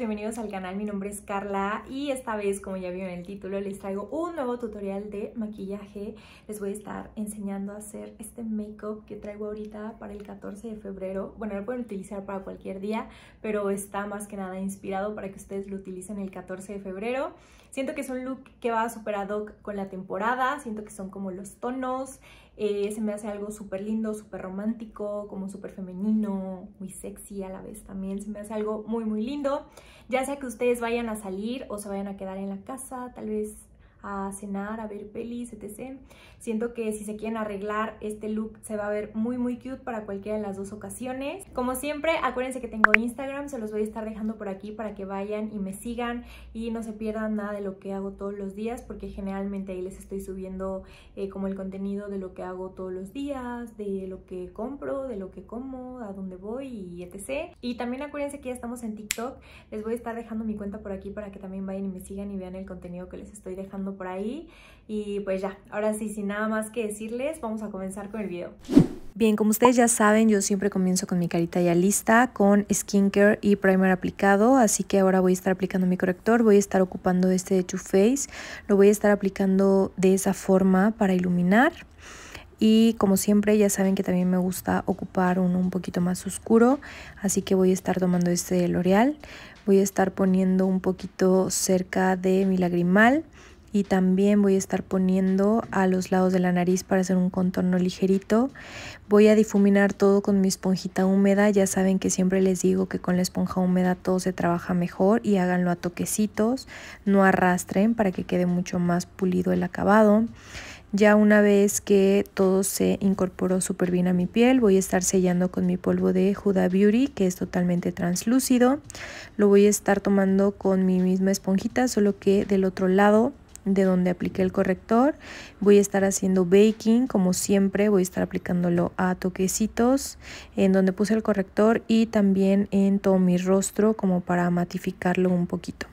bienvenidos al canal, mi nombre es Carla y esta vez como ya vieron el título les traigo un nuevo tutorial de maquillaje les voy a estar enseñando a hacer este make que traigo ahorita para el 14 de febrero bueno lo pueden utilizar para cualquier día pero está más que nada inspirado para que ustedes lo utilicen el 14 de febrero siento que es un look que va super ad hoc con la temporada siento que son como los tonos eh, se me hace algo súper lindo, súper romántico, como súper femenino, muy sexy a la vez también. Se me hace algo muy, muy lindo. Ya sea que ustedes vayan a salir o se vayan a quedar en la casa, tal vez a cenar, a ver pelis, etc. Siento que si se quieren arreglar, este look se va a ver muy muy cute para cualquiera de las dos ocasiones. Como siempre, acuérdense que tengo Instagram, se los voy a estar dejando por aquí para que vayan y me sigan y no se pierdan nada de lo que hago todos los días porque generalmente ahí les estoy subiendo eh, como el contenido de lo que hago todos los días, de lo que compro, de lo que como, a dónde voy y etc. Y también acuérdense que ya estamos en TikTok, les voy a estar dejando mi cuenta por aquí para que también vayan y me sigan y vean el contenido que les estoy dejando por ahí. Y pues ya, ahora sí, sin nada más que decirles, vamos a comenzar con el video. Bien, como ustedes ya saben, yo siempre comienzo con mi carita ya lista, con skincare y primer aplicado, así que ahora voy a estar aplicando mi corrector, voy a estar ocupando este de Too Faced, lo voy a estar aplicando de esa forma para iluminar. Y como siempre ya saben que también me gusta ocupar uno un poquito más oscuro, así que voy a estar tomando este de L'Oreal. Voy a estar poniendo un poquito cerca de mi lagrimal y también voy a estar poniendo a los lados de la nariz para hacer un contorno ligerito. Voy a difuminar todo con mi esponjita húmeda, ya saben que siempre les digo que con la esponja húmeda todo se trabaja mejor y háganlo a toquecitos, no arrastren para que quede mucho más pulido el acabado. Ya una vez que todo se incorporó súper bien a mi piel, voy a estar sellando con mi polvo de Huda Beauty, que es totalmente translúcido. Lo voy a estar tomando con mi misma esponjita, solo que del otro lado de donde apliqué el corrector. Voy a estar haciendo baking, como siempre, voy a estar aplicándolo a toquecitos en donde puse el corrector y también en todo mi rostro como para matificarlo un poquito.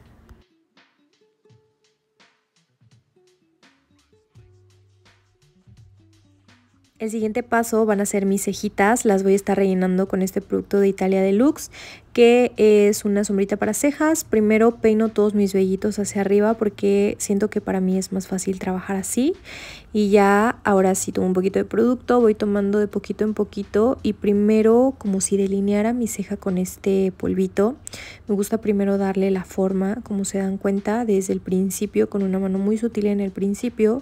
El siguiente paso van a ser mis cejitas, las voy a estar rellenando con este producto de Italia Deluxe, que es una sombrita para cejas. Primero peino todos mis vellitos hacia arriba porque siento que para mí es más fácil trabajar así. Y ya ahora sí tomo un poquito de producto, voy tomando de poquito en poquito y primero como si delineara mi ceja con este polvito. Me gusta primero darle la forma, como se dan cuenta, desde el principio, con una mano muy sutil en el principio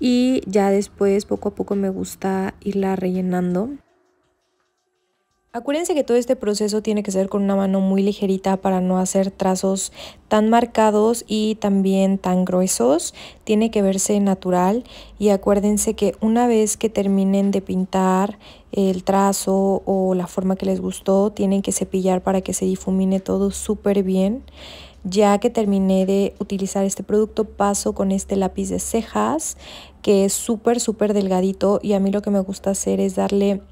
y ya después poco a poco me gusta irla rellenando. Acuérdense que todo este proceso tiene que ser con una mano muy ligerita para no hacer trazos tan marcados y también tan gruesos. Tiene que verse natural y acuérdense que una vez que terminen de pintar el trazo o la forma que les gustó, tienen que cepillar para que se difumine todo súper bien. Ya que terminé de utilizar este producto, paso con este lápiz de cejas, que es súper, súper delgadito y a mí lo que me gusta hacer es darle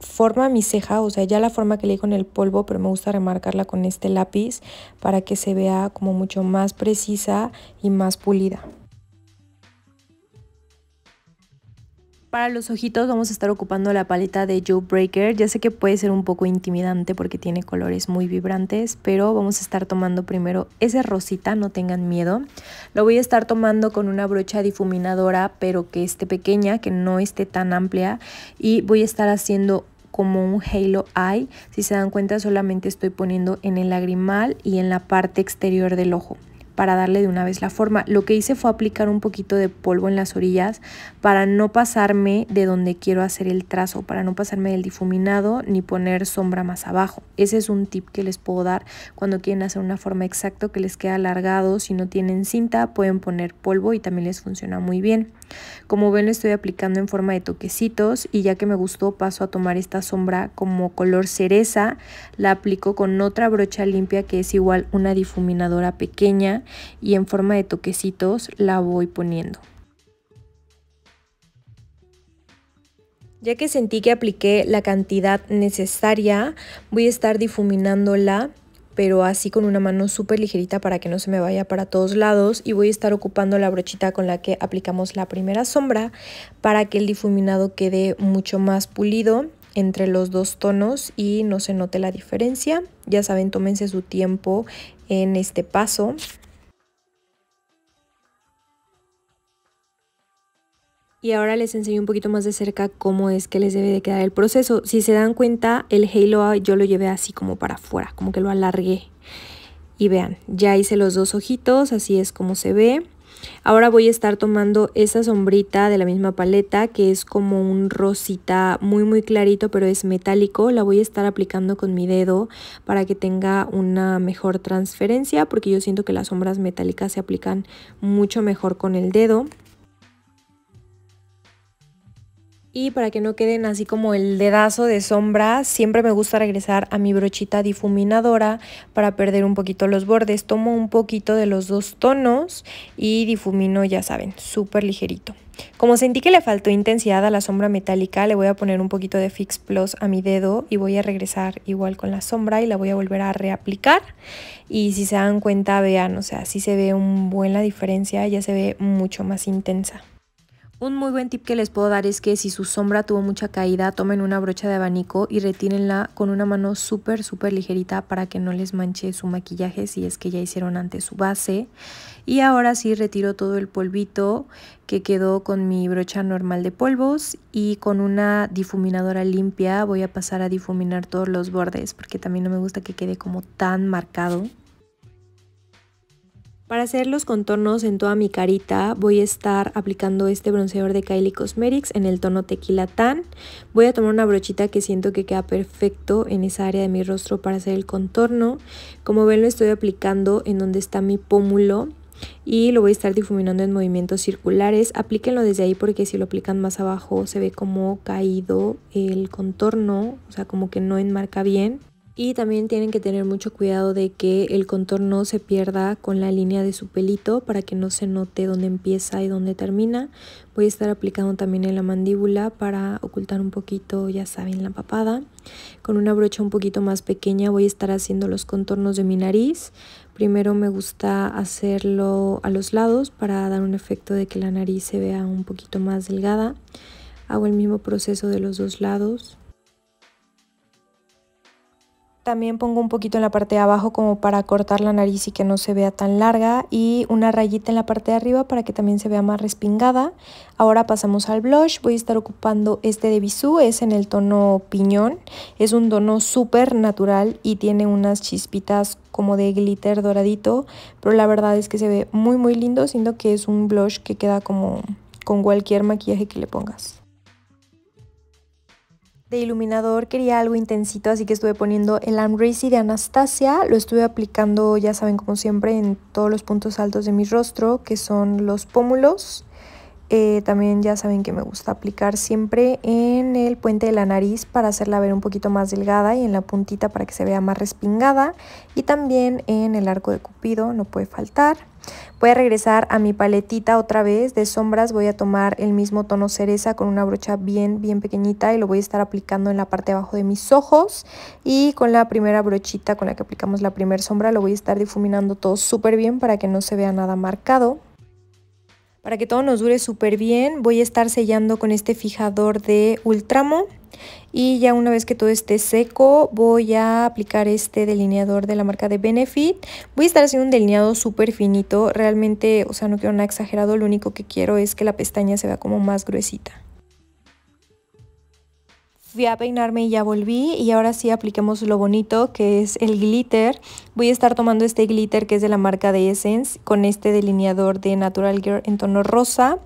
forma a mi ceja, o sea, ya la forma que le di con el polvo, pero me gusta remarcarla con este lápiz para que se vea como mucho más precisa y más pulida. Para los ojitos vamos a estar ocupando la paleta de Joe Breaker. Ya sé que puede ser un poco intimidante porque tiene colores muy vibrantes, pero vamos a estar tomando primero ese rosita, no tengan miedo. Lo voy a estar tomando con una brocha difuminadora, pero que esté pequeña, que no esté tan amplia. Y voy a estar haciendo como un halo eye. Si se dan cuenta solamente estoy poniendo en el lagrimal y en la parte exterior del ojo para darle de una vez la forma. Lo que hice fue aplicar un poquito de polvo en las orillas para no pasarme de donde quiero hacer el trazo, para no pasarme del difuminado ni poner sombra más abajo. Ese es un tip que les puedo dar cuando quieren hacer una forma exacta que les quede alargado. Si no tienen cinta pueden poner polvo y también les funciona muy bien. Como ven lo estoy aplicando en forma de toquecitos y ya que me gustó paso a tomar esta sombra como color cereza. La aplico con otra brocha limpia que es igual una difuminadora pequeña y en forma de toquecitos la voy poniendo. Ya que sentí que apliqué la cantidad necesaria, voy a estar difuminándola pero así con una mano súper ligerita para que no se me vaya para todos lados y voy a estar ocupando la brochita con la que aplicamos la primera sombra para que el difuminado quede mucho más pulido entre los dos tonos y no se note la diferencia. Ya saben, tómense su tiempo en este paso. Y ahora les enseño un poquito más de cerca cómo es que les debe de quedar el proceso. Si se dan cuenta, el halo yo lo llevé así como para afuera, como que lo alargué. Y vean, ya hice los dos ojitos, así es como se ve. Ahora voy a estar tomando esa sombrita de la misma paleta que es como un rosita muy muy clarito pero es metálico. La voy a estar aplicando con mi dedo para que tenga una mejor transferencia porque yo siento que las sombras metálicas se aplican mucho mejor con el dedo. Y para que no queden así como el dedazo de sombra, siempre me gusta regresar a mi brochita difuminadora para perder un poquito los bordes. Tomo un poquito de los dos tonos y difumino, ya saben, súper ligerito. Como sentí que le faltó intensidad a la sombra metálica, le voy a poner un poquito de Fix Plus a mi dedo y voy a regresar igual con la sombra y la voy a volver a reaplicar. Y si se dan cuenta, vean, o sea, sí se ve un buen la diferencia, ya se ve mucho más intensa. Un muy buen tip que les puedo dar es que si su sombra tuvo mucha caída, tomen una brocha de abanico y retírenla con una mano súper, súper ligerita para que no les manche su maquillaje si es que ya hicieron antes su base. Y ahora sí retiro todo el polvito que quedó con mi brocha normal de polvos y con una difuminadora limpia voy a pasar a difuminar todos los bordes porque también no me gusta que quede como tan marcado. Para hacer los contornos en toda mi carita voy a estar aplicando este bronceador de Kylie Cosmetics en el tono Tequila Tan. Voy a tomar una brochita que siento que queda perfecto en esa área de mi rostro para hacer el contorno. Como ven lo estoy aplicando en donde está mi pómulo y lo voy a estar difuminando en movimientos circulares. Aplíquenlo desde ahí porque si lo aplican más abajo se ve como caído el contorno, o sea como que no enmarca bien y también tienen que tener mucho cuidado de que el contorno se pierda con la línea de su pelito para que no se note dónde empieza y dónde termina. Voy a estar aplicando también en la mandíbula para ocultar un poquito, ya saben, la papada. Con una brocha un poquito más pequeña voy a estar haciendo los contornos de mi nariz. Primero me gusta hacerlo a los lados para dar un efecto de que la nariz se vea un poquito más delgada. Hago el mismo proceso de los dos lados. También pongo un poquito en la parte de abajo como para cortar la nariz y que no se vea tan larga y una rayita en la parte de arriba para que también se vea más respingada. Ahora pasamos al blush, voy a estar ocupando este de Bisú, es en el tono piñón, es un tono súper natural y tiene unas chispitas como de glitter doradito, pero la verdad es que se ve muy muy lindo, siendo que es un blush que queda como con cualquier maquillaje que le pongas de iluminador quería algo intensito, así que estuve poniendo el Amrazy de Anastasia. Lo estuve aplicando, ya saben, como siempre, en todos los puntos altos de mi rostro, que son los pómulos. Eh, también ya saben que me gusta aplicar siempre en el puente de la nariz para hacerla ver un poquito más delgada y en la puntita para que se vea más respingada. Y también en el arco de cupido, no puede faltar. Voy a regresar a mi paletita otra vez de sombras, voy a tomar el mismo tono cereza con una brocha bien, bien pequeñita y lo voy a estar aplicando en la parte de abajo de mis ojos y con la primera brochita con la que aplicamos la primera sombra lo voy a estar difuminando todo súper bien para que no se vea nada marcado. Para que todo nos dure súper bien voy a estar sellando con este fijador de Ultramo y ya una vez que todo esté seco, voy a aplicar este delineador de la marca de Benefit. Voy a estar haciendo un delineado súper finito. Realmente, o sea, no quiero nada exagerado. Lo único que quiero es que la pestaña se vea como más gruesita. Fui a peinarme y ya volví y ahora sí apliquemos lo bonito que es el glitter. Voy a estar tomando este glitter que es de la marca de Essence con este delineador de Natural Girl en tono rosa.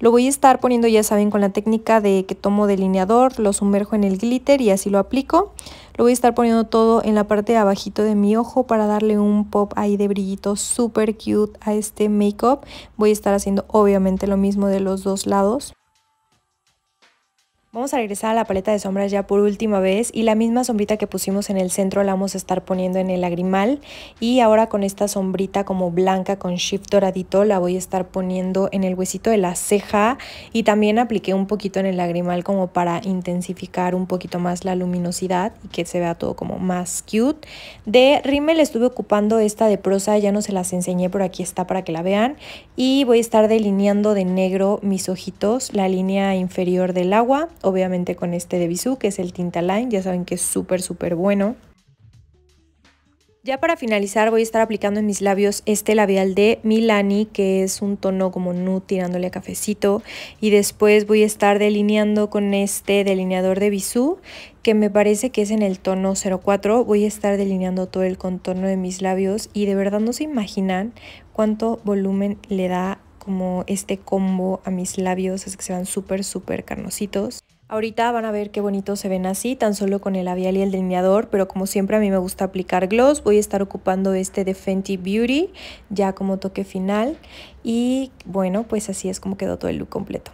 Lo voy a estar poniendo, ya saben, con la técnica de que tomo delineador, lo sumerjo en el glitter y así lo aplico. Lo voy a estar poniendo todo en la parte de abajito de mi ojo para darle un pop ahí de brillito súper cute a este make Voy a estar haciendo obviamente lo mismo de los dos lados. Vamos a regresar a la paleta de sombras ya por última vez y la misma sombrita que pusimos en el centro la vamos a estar poniendo en el lagrimal y ahora con esta sombrita como blanca con shift doradito la voy a estar poniendo en el huesito de la ceja y también apliqué un poquito en el lagrimal como para intensificar un poquito más la luminosidad y que se vea todo como más cute. De rímel estuve ocupando esta de prosa, ya no se las enseñé pero aquí está para que la vean y voy a estar delineando de negro mis ojitos, la línea inferior del agua obviamente con este de Bisú, que es el Tinta Line, ya saben que es súper, súper bueno. Ya para finalizar voy a estar aplicando en mis labios este labial de Milani que es un tono como nude tirándole a cafecito y después voy a estar delineando con este delineador de Bisú que me parece que es en el tono 04. Voy a estar delineando todo el contorno de mis labios y de verdad no se imaginan cuánto volumen le da como este combo a mis labios, es que se van súper súper carnositos. Ahorita van a ver qué bonito se ven así, tan solo con el labial y el delineador, pero como siempre a mí me gusta aplicar gloss, voy a estar ocupando este de Fenty Beauty ya como toque final y bueno, pues así es como quedó todo el look completo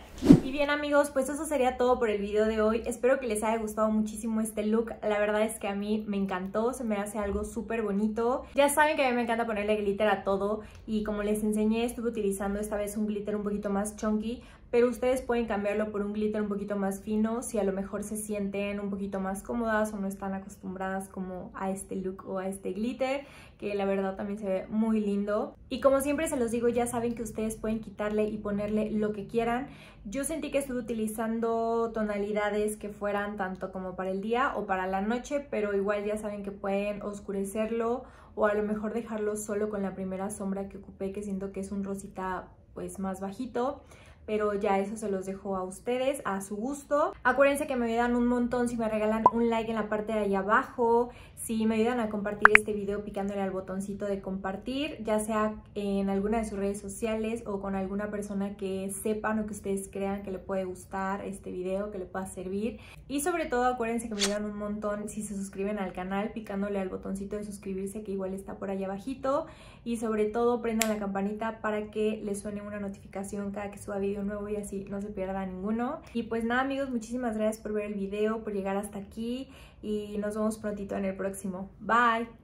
bien amigos, pues eso sería todo por el video de hoy. Espero que les haya gustado muchísimo este look. La verdad es que a mí me encantó, se me hace algo súper bonito. Ya saben que a mí me encanta ponerle glitter a todo y como les enseñé estuve utilizando esta vez un glitter un poquito más chunky pero ustedes pueden cambiarlo por un glitter un poquito más fino si a lo mejor se sienten un poquito más cómodas o no están acostumbradas como a este look o a este glitter que la verdad también se ve muy lindo. Y como siempre se los digo, ya saben que ustedes pueden quitarle y ponerle lo que quieran. Yo sentí que estuve utilizando tonalidades que fueran tanto como para el día o para la noche, pero igual ya saben que pueden oscurecerlo o a lo mejor dejarlo solo con la primera sombra que ocupé, que siento que es un rosita pues más bajito pero ya eso se los dejo a ustedes, a su gusto. Acuérdense que me ayudan un montón si me regalan un like en la parte de ahí abajo, si me ayudan a compartir este video picándole al botoncito de compartir, ya sea en alguna de sus redes sociales o con alguna persona que sepan o que ustedes crean que le puede gustar este video, que le pueda servir. Y sobre todo acuérdense que me ayudan un montón si se suscriben al canal picándole al botoncito de suscribirse que igual está por allá abajito. Y sobre todo prendan la campanita para que les suene una notificación cada que suba video nuevo y así no se pierda ninguno. Y pues nada amigos, muchísimas gracias por ver el video, por llegar hasta aquí y nos vemos prontito en el próximo. Bye.